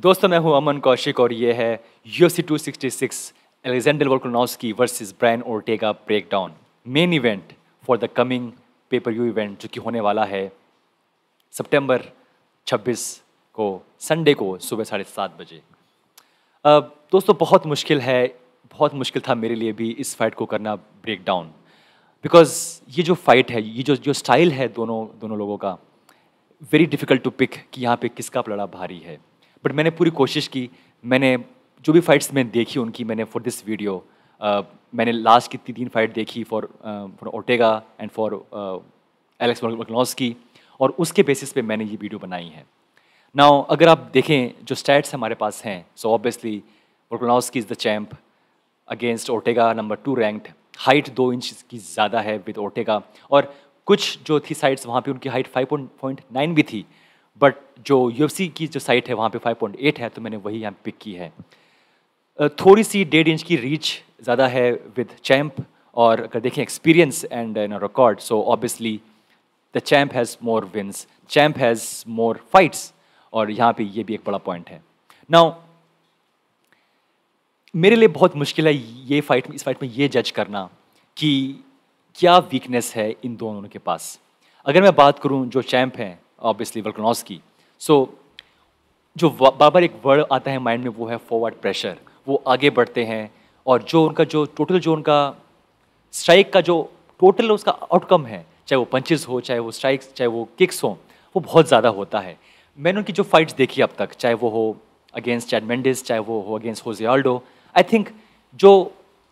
दोस्तों मैं हूं अमन कौशिक और ये है sixty 266 Alexander Brian versus Brian Ortega breakdown main event for the coming pay per view event जो कि होने वाला है सितंबर 26 को संडे को सुबह साढ़े सात बजे अब दोस्तों बहुत मुश्किल है बहुत मुश्किल था मेरे लिए भी इस फाइट को करना ब्रेक डाउन बिकॉज ये जो फाइट है ये जो जो स्टाइल है दोनों दोनों लोगों का वेरी डिफ़िकल्ट टू पिक कि यहाँ पे किसका लड़ा भारी है बट मैंने पूरी कोशिश की मैंने जो भी फाइट्स मैंने देखी उनकी मैंने फॉर दिस वीडियो मैंने लास्ट कितनी तीन फाइट देखी for for Ortega and for Alex मकलॉस की और उसके बेसिस पे मैंने ये वीडियो बनाई है ना अगर आप देखें जो स्टैट्स हमारे पास हैं सो ऑब्वियसली की is the champ against Ortega number two ranked height दो इंच की ज़्यादा है विद ओटेगा और कुछ जो थी साइड्स वहाँ पे उनकी हाइट नाइन भी थी बट जो यू की जो साइट है वहाँ पे 5.8 है तो मैंने वही यहाँ पिक की है थोड़ी सी डेढ़ इंच की रीच ज़्यादा है विद चैम्प और अगर देखें experience and in record so obviously the champ has more wins champ has more fights और यहाँ पे ये भी एक बड़ा पॉइंट है नाउ मेरे लिए बहुत मुश्किल है ये फाइट इस फाइट में ये जज करना कि क्या वीकनेस है इन दोनों के पास अगर मैं बात करूँ जो चैम्प हैं ऑब्वियसली की सो जो बार बार एक वर्ड आता है माइंड में वो है फॉरवर्ड प्रेशर वो आगे बढ़ते हैं और जो उनका जो टोटल जो उनका स्ट्राइक का जो टोटल उसका आउटकम है चाहे वो पंचेज हो चाहे वो स्ट्राइक्स चाहे वो किक्स हो वो बहुत ज़्यादा होता है मैंने उनकी जो फाइट्स देखी अब तक चाहे वो हो अगेंस्ट चैड मेंडिस चाहे वो हो अगेंस्ट होजियाल्डो आई थिंक जो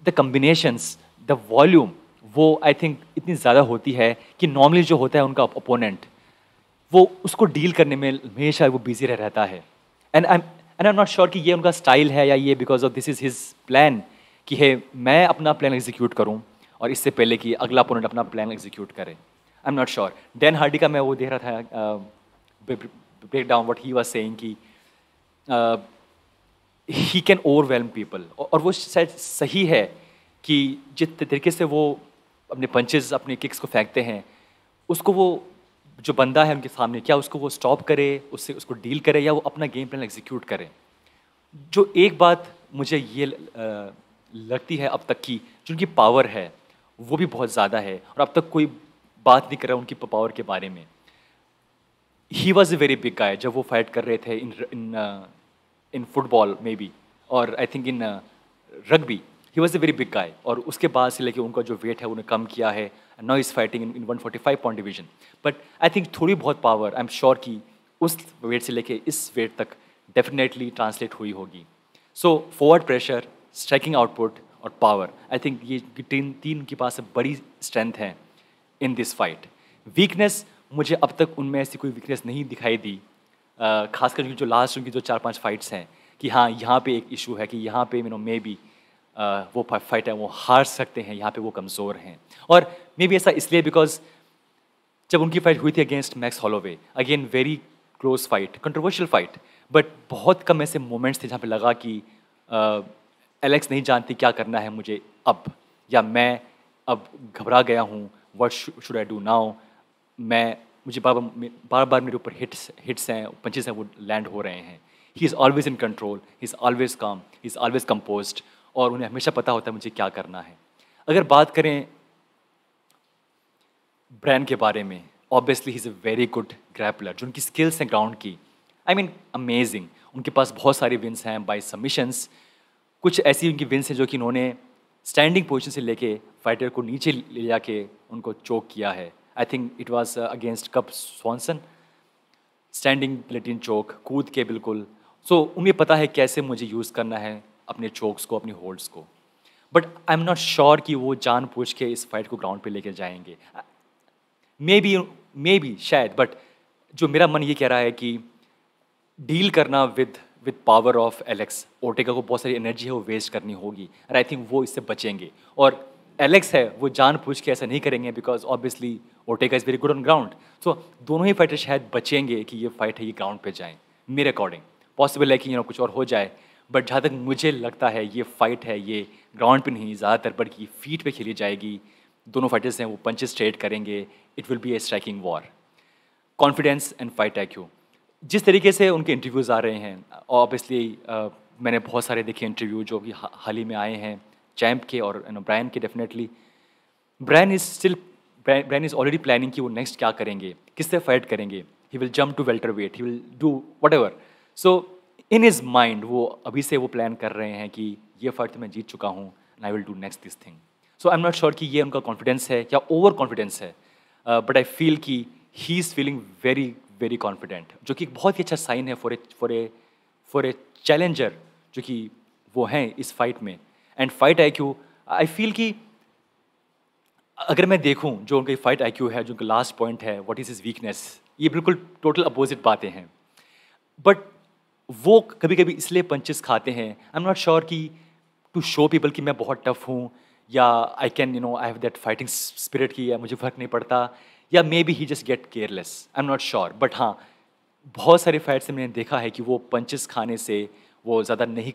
द कम्बिनेशंस द वॉल्यूम वो आई थिंक इतनी ज़्यादा होती है कि नॉर्मली जो होता है उनका अपोनेंट वो उसको डील करने में हमेशा वो बिजी रह रहता है and I and I am not sure कि ये उनका स्टाइल है या ये because of this is his plan कि है मैं अपना प्लान एग्जीक्यूट करूँ और इससे पहले कि अगला अपोनेंट अपना प्लान एग्जीक्यूट करे I am not sure Dan Hardy का मैं वो देख रहा था breakdown what he was saying कि ही कैन ओवरवेलम पीपल और वो शायद सही है कि जिस तरीके से वो अपने पंचेज अपने किक्स को फेंकते हैं उसको वो जो बंदा है उनके सामने क्या उसको वो स्टॉप करे उससे उसको डील करे या वो अपना गेम प्लान एग्जीक्यूट करे जो एक बात मुझे ये लगती है अब तक की जो उनकी पावर है वो भी बहुत ज़्यादा है और अब तक कोई बात नहीं कर रहा उनकी पावर के बारे में he was a very big guy जब वो फाइट कर रहे थे इन इन इन फुटबॉल में भी और I think in rugby he was a very big guy और उसके बाद से लेके उनका जो वेट है उन्हें कम किया है no is fighting in one forty five point division but I think थोड़ी बहुत पावर आई एम श्योर कि उस वेट से लेके इस वेट तक डेफिनेटली ट्रांसलेट हुई होगी so forward pressure striking output और पावर आई थिंक ये तीन तीन के पास बड़ी स्ट्रेंथ है इन दिस फाइट वीकनेस मुझे अब तक उनमें ऐसी कोई वीकनेस नहीं दिखाई दी खासकर जो लास्ट उनकी जो चार पांच फाइट्स हैं कि हाँ यहाँ पे एक इशू है कि यहाँ पे यू नो मे बी वो फाइट है वो हार सकते हैं यहाँ पे वो कमज़ोर हैं और मे बी ऐसा इसलिए बिकॉज जब उनकी फाइट हुई थी against Max Holloway again very close fight controversial fight but बहुत कम ऐसे मोमेंट्स थे जहाँ पे लगा कि एलेक्स नहीं जानती क्या करना है मुझे अब या मैं अब घबरा गया हूँ what should I do now मैं मुझे बार बार बार मेरे ऊपर हिट्स हिट्स हैं पंचेस हैं वो लैंड हो रहे हैं he is always in control he is always calm he is always compose और उन्हें हमेशा पता होता है मुझे क्या करना है अगर बात करें ब्रैन के बारे में obviously is a very good grappler जो उनकी स्किल्स हैं ग्राउंड की आई मीन अमेजिंग उनके पास बहुत सारे विन्स हैं बाई सबमिशंस कुछ ऐसी उनकी विन्स हैं जो कि उन्होंने स्टैंडिंग पोजिशन से लेके फाइटर को नीचे ले जाके उनको चोक किया है I think it was against Cub Swanson standing लेटिन चौक कूद के बिल्कुल सो so, उन्हें पता है कैसे मुझे यूज़ करना है अपने चोक्स को अपनी होल्ड्स को but I am not sure कि वो जान पूछ के इस फाइट को ग्राउंड पे लेके जाएंगे मे बी मे बी शायद बट जो मेरा मन ये कह रहा है कि डील करना with with power of Alex Ortega को बहुत सारी एनर्जी है वो वेस्ट करनी होगी और आई थिंक वो इससे बचेंगे और एलेक्स है वो जान पूछ के ऐसा नहीं करेंगे because obviously Ortega is very good on ground so दोनों ही फाइटर शायद बचेंगे कि ये फाइट है ये ग्राउंड पे जाएं मेरे अकॉर्डिंग पॉसिबल है कि यू नो कुछ और हो जाए बट जहाँ तक मुझे लगता है ये फाइट है ये ग्राउंड पे नहीं ज़्यादातर की फीट पे खेली जाएगी दोनों फाइटर्स हैं वो पंचे स्ट्रेट करेंगे it will be a striking war confidence and fight I जिस तरीके से उनके इंटरव्यूज़ आ रहे हैं ऑब्वियसली मैंने बहुत सारे देखे इंटरव्यू जो कि हाल ही में आए हैं चैम्प के और नो ब्रायन के definitely Brian is still Brian is already planning कि वो नेक्स्ट क्या करेंगे किससे फाइट करेंगे he will jump to welterweight he will do whatever so in his mind वो अभी से वो प्लान कर रहे हैं कि ये फर्थ मैं जीत चुका हूँ and I will do next this thing so I am not sure कि ये उनका कॉन्फिडेंस है या ओवर कॉन्फिडेंस है बट आई फील कि he is feeling very very confident जो कि बहुत ही अच्छा साइन है for a for a for a challenger जो कि वो हैं इस फाइट में एंड फाइट आई क्यू आई फील कि अगर मैं देखूं जो उनकी फाइट आई क्यू है जो उनका लास्ट पॉइंट है व्हाट इज़ इज़ वीकनेस ये बिल्कुल टोटल अपोजिट बातें हैं बट वो कभी कभी इसलिए पंचेस खाते हैं आई एम नॉट श्योर कि टू शो पीपल कि मैं बहुत टफ हूँ या I can you know I have that fighting spirit की या मुझे फ़र्क नहीं पड़ता या maybe he just get careless I am not sure but हाँ बहुत सारे फाइट से मैंने देखा है कि वो पंचेस खाने से वो ज़्यादा नहीं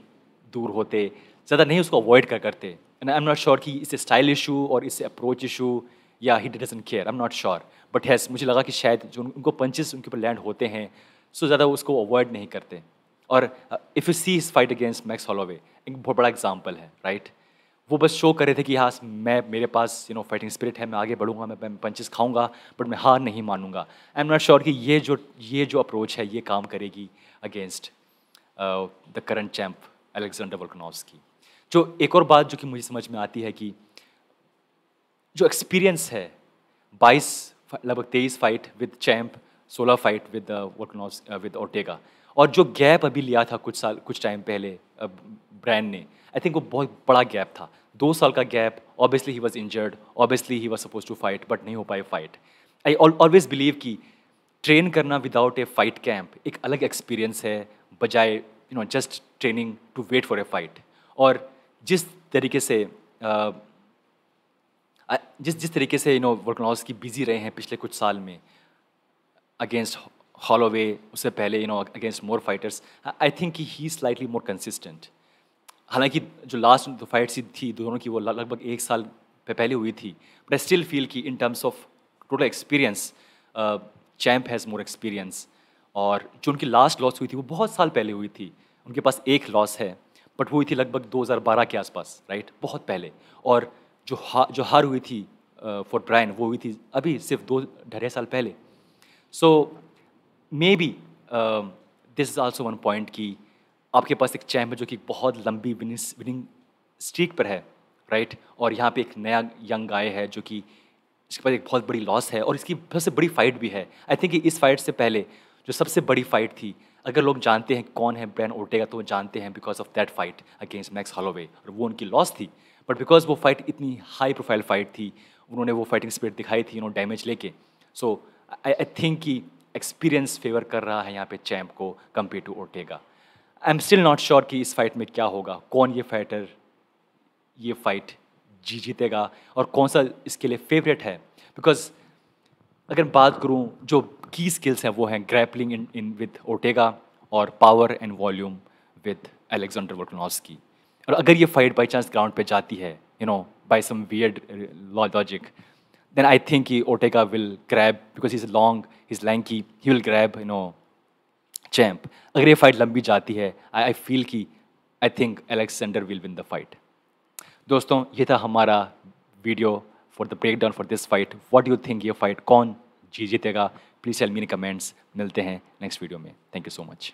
दूर होते ज़्यादा नहीं उसको अवॉइड कर करते and I am not sure कि इससे स्टाइल इशू और इससे अप्रोच इशू या he doesn't care I am not sure but हैस मुझे लगा कि शायद जो उनको पंचेस उनके ऊपर लैंड होते हैं सो ज़्यादा उसको अवॉइड नहीं करते और इफ़ यू सी इस फाइट अगेंस्ट मैक्स हॉलोवे एक बहुत बड़ा एग्जाम्पल है राइट वो बस शो कर रहे थे कि हाँ मैं मेरे पास यू नो फाइटिंग स्पिरिट है मैं आगे बढ़ूंगा मैं, पंचेस खाऊंगा बट मैं हार नहीं मानूंगा आई एम नॉट श्योर कि ये जो ये जो अप्रोच है ये काम करेगी against the current champ Alexander Volkanovski की जो एक और बात जो कि मुझे समझ में आती है कि जो एक्सपीरियंस है बाईस लगभग तेईस फाइट विद चैम्प सोलह फाइट विद वर्कनॉव विद ओटेगा और जो गैप अभी लिया था कुछ साल कुछ टाइम पहले ब्रांड ने आई थिंक वो बहुत बड़ा गैप था दो साल का gap obviously he was injured obviously he was suppose to fight but नहीं हो पाए फाइट आई ऑलवेज बिलीव कि ट्रेन करना विदाउट ए फाइट कैंप एक अलग एक्सपीरियंस है बजाय you know just training to wait for a fight और जिस तरीके से जिस जिस तरीके से यू नो वर्कनॉस की बिजी रहे हैं पिछले कुछ साल में अगेंस्ट Holloway, उससे पहले you know against more fighters I think कि ही स्लाइटली मोर कंसिस्टेंट हालांकि जो लास्ट दो फाइट सी थी दोनों की वो लगभग एक साल पहले हुई थी बट आई स्टिल फील कि in terms of total experience champ has more experience और जो उनकी लास्ट लॉस हुई थी वो बहुत साल पहले हुई थी उनके पास एक लॉस है बट हुई थी लगभग 2012 के आसपास राइट बहुत पहले और जो हा जो हार हुई थी फॉर uh, ब्रायन वो हुई थी अभी सिर्फ दो ढाई साल पहले so so, maybe this is also one point कि आपके पास एक चैम्प है जो कि बहुत लंबी विनिंग स्ट्रीक पर है राइट right? और यहाँ पे एक नया यंग गाय है जो कि इसके पास एक बहुत बड़ी लॉस है और इसकी सबसे बड़ी फाइट भी है आई थिंक इस फाइट से पहले जो सबसे बड़ी फाइट थी अगर लोग जानते हैं कौन है ब्रैन ओटेगा तो वो जानते हैं because of that fight against Max Holloway और वो उनकी लॉस थी बट बिकॉज वो फाइट इतनी हाई प्रोफाइल फाइट थी उन्होंने वो फाइटिंग स्पिरिट दिखाई थी उन्होंने डैमेज लेके सो आई आई थिंक कि एक्सपीरियंस फेवर कर रहा है यहाँ पे चैम्प को compare to Ortega I am still not sure कि इस फाइट में क्या होगा कौन ये फाइटर ये फाइट जी जीतेगा और कौन सा इसके लिए फेवरेट है बिकॉज अगर बात करूँ जो की स्किल्स हैं वो हैं grappling in in with Ortega और power and volume with Alexander वोटनॉस्की और अगर ये फाइट बाई चांस ग्राउंड पर जाती है you know by some weird logic then I think he, Ortega will grab because he's long, he's lanky. He will grab you know champ अगर ये fight लंबी जाती है आई आई फील की I think Alexander will win the fight दोस्तों ये था हमारा video for the breakdown for this fight what you think ये फाइट कौन जी जीतेगा please tell me in comments मिलते हैं नेक्स्ट वीडियो में थैंक यू सो मच